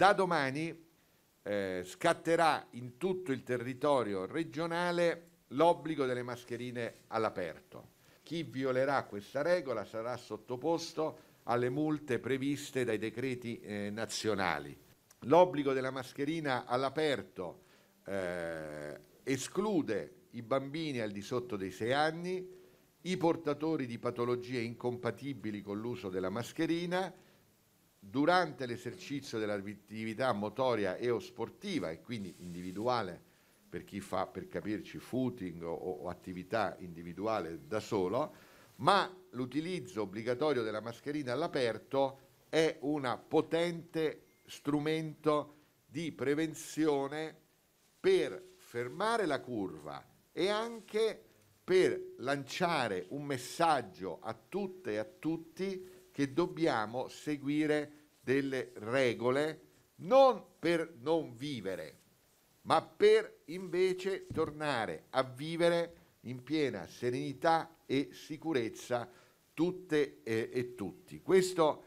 Da domani eh, scatterà in tutto il territorio regionale l'obbligo delle mascherine all'aperto. Chi violerà questa regola sarà sottoposto alle multe previste dai decreti eh, nazionali. L'obbligo della mascherina all'aperto eh, esclude i bambini al di sotto dei 6 anni, i portatori di patologie incompatibili con l'uso della mascherina, durante l'esercizio dell'attività motoria e o sportiva e quindi individuale per chi fa, per capirci, footing o, o attività individuale da solo, ma l'utilizzo obbligatorio della mascherina all'aperto è un potente strumento di prevenzione per fermare la curva e anche per lanciare un messaggio a tutte e a tutti che dobbiamo seguire delle regole non per non vivere, ma per invece tornare a vivere in piena serenità e sicurezza tutte e, eh, e tutti. Questo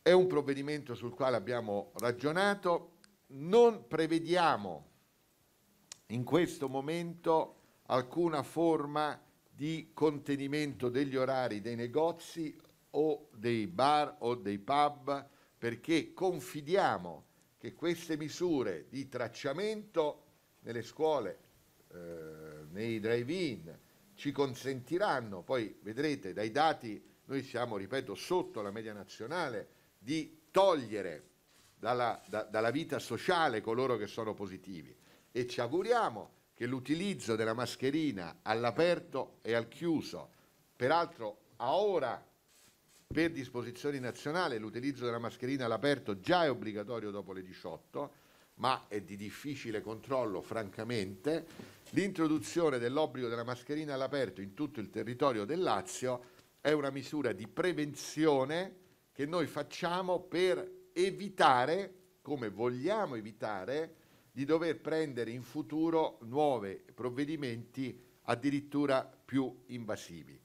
è un provvedimento sul quale abbiamo ragionato, non prevediamo in questo momento alcuna forma di contenimento degli orari dei negozi o dei bar o dei pub perché confidiamo che queste misure di tracciamento nelle scuole, eh, nei drive-in, ci consentiranno, poi vedrete dai dati, noi siamo, ripeto, sotto la media nazionale, di togliere dalla, da, dalla vita sociale coloro che sono positivi e ci auguriamo che l'utilizzo della mascherina all'aperto e al chiuso, peraltro a ora per disposizioni nazionali l'utilizzo della mascherina all'aperto già è obbligatorio dopo le 18, ma è di difficile controllo francamente, l'introduzione dell'obbligo della mascherina all'aperto in tutto il territorio del Lazio è una misura di prevenzione che noi facciamo per evitare, come vogliamo evitare, di dover prendere in futuro nuovi provvedimenti addirittura più invasivi.